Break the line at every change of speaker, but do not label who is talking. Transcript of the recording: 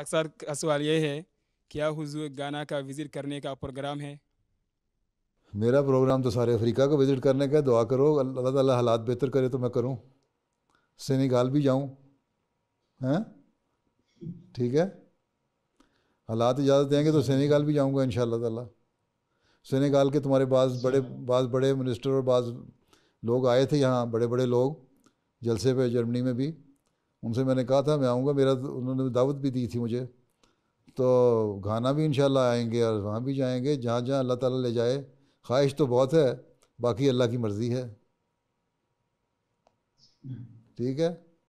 अक्सर का सवाल ये है क्या हुजूर गाना का विज़िट करने का प्रोग्राम है
मेरा प्रोग्राम तो सारे अफ्रीका को विज़िट करने का दुआ करो अल्लाह ताला हालात बेहतर करे तो मैं करूँ सेनेगाल भी जाऊँ हैं ठीक है हालात इजाज़त देंगे तो सेनेगाल भी जाऊँगा इन ताला सेनेगाल के तुम्हारे पास बड़े बाज बड़े मिनिस्टर और बाज लोग आए थे यहाँ बड़े बड़े लोग जलसे पे जर्मनी में भी उनसे मैंने कहा था मैं आऊँगा मेरा तो- उन्होंने दावत भी दी थी मुझे तो घाना भी इन आएंगे और वहाँ भी जाएंगे जहाँ जहाँ अल्लाह ताला ले जाए ख्वाहिश तो बहुत है बाकी अल्लाह की मर्ज़ी है
ठीक है